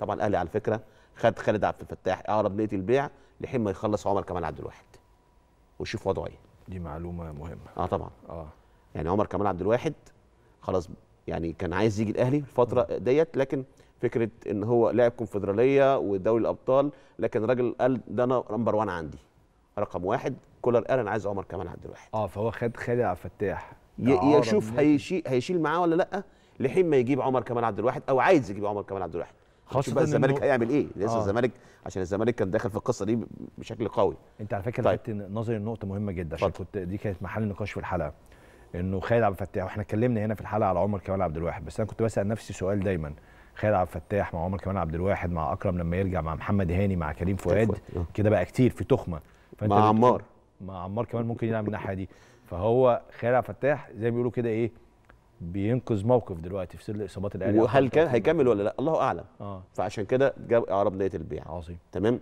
طبعا الاهلي على فكره خد خالد عبد الفتاح اقرب نيه البيع لحين ما يخلص عمر كمال عبد الواحد وشوف وضعه ايه دي معلومه مهمه اه طبعا اه يعني عمر كمال عبد الواحد خلاص يعني كان عايز يجي الاهلي الفتره ديت لكن فكره ان هو لاعب كونفدراليه ودوري الابطال لكن الراجل قال ده انا نمبر 1 عندي رقم واحد كولر قال انا عايز عمر كمال عبد الواحد اه فهو خد خالد عبد الفتاح يشوف هيشيل هيشيل معاه ولا لا لحين ما يجيب عمر كمال عبد الواحد او عايز يجيب عمر كمال عبد الواحد خاصه بقى الزمالك هيعمل ايه لسه آه. الزمالك عشان الزمالك كان داخل في القصه دي بشكل قوي انت على فكره لفت طيب. نظري لنقطه مهمه جدا عشان كنت دي كانت محل نقاش في الحلقه انه خالد عبد الفتاح واحنا اتكلمنا هنا في الحلقه على عمر كمال عبد الواحد بس انا كنت بسال نفسي سؤال دايما خالد عبد الفتاح مع عمر كمال عبد الواحد مع اكرم لما يرجع مع محمد هاني مع كريم فؤاد آه. كده بقى كتير في تخمه فانت مع عمار مع عمار كمان ممكن يلعب من الناحيه دي فهو خالد عبد الفتاح زي ما بيقولوا كده ايه بينقذ موقف دلوقتي في سلة اصابات الاهلي وهل كان هيكمل ولا لا الله اعلم آه. فعشان كده جاب اعراب نيه البيع عظيم تمام